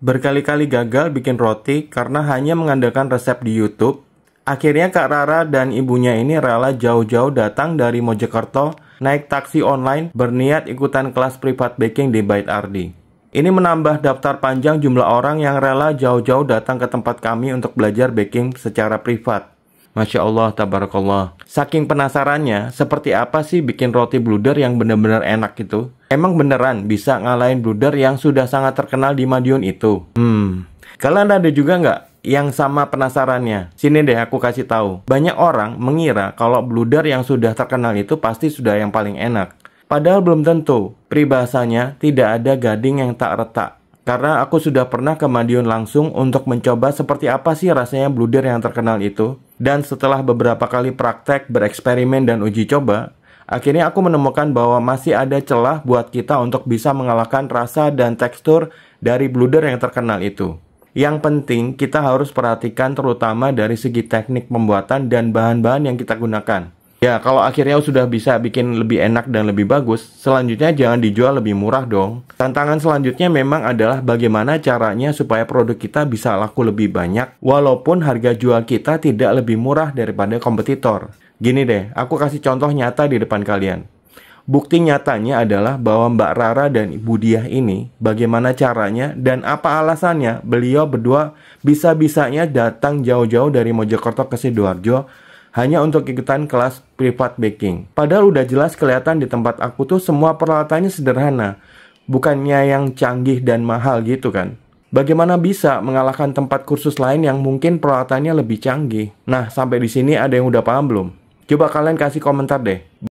Berkali-kali gagal bikin roti karena hanya mengandalkan resep di YouTube. Akhirnya Kak Rara dan ibunya ini rela jauh-jauh datang dari Mojokerto naik taksi online berniat ikutan kelas privat baking di Bait Ardi. Ini menambah daftar panjang jumlah orang yang rela jauh-jauh datang ke tempat kami untuk belajar baking secara privat. Masya Allah, tabarakallah. Saking penasarannya, seperti apa sih bikin roti bluder yang benar-benar enak gitu? Emang beneran bisa ngalahin bluder yang sudah sangat terkenal di Madiun itu? Hmm, kalian ada juga nggak yang sama penasarannya? Sini deh aku kasih tahu. Banyak orang mengira kalau bluder yang sudah terkenal itu pasti sudah yang paling enak. Padahal belum tentu. Peribahasanya tidak ada gading yang tak retak. Karena aku sudah pernah ke Madiun langsung untuk mencoba seperti apa sih rasanya bluder yang terkenal itu. Dan setelah beberapa kali praktek, bereksperimen, dan uji coba, akhirnya aku menemukan bahwa masih ada celah buat kita untuk bisa mengalahkan rasa dan tekstur dari bluder yang terkenal itu. Yang penting, kita harus perhatikan terutama dari segi teknik pembuatan dan bahan-bahan yang kita gunakan. Ya, kalau akhirnya sudah bisa bikin lebih enak dan lebih bagus, selanjutnya jangan dijual lebih murah dong. Tantangan selanjutnya memang adalah bagaimana caranya supaya produk kita bisa laku lebih banyak, walaupun harga jual kita tidak lebih murah daripada kompetitor. Gini deh, aku kasih contoh nyata di depan kalian. Bukti nyatanya adalah bahwa Mbak Rara dan Ibu Diah ini bagaimana caranya dan apa alasannya beliau berdua bisa-bisanya datang jauh-jauh dari Mojokerto ke Sidoarjo hanya untuk ikutan kelas privat baking. Padahal udah jelas kelihatan di tempat aku tuh semua peralatannya sederhana, bukannya yang canggih dan mahal gitu kan. Bagaimana bisa mengalahkan tempat kursus lain yang mungkin peralatannya lebih canggih? Nah, sampai di sini ada yang udah paham belum? Coba kalian kasih komentar deh.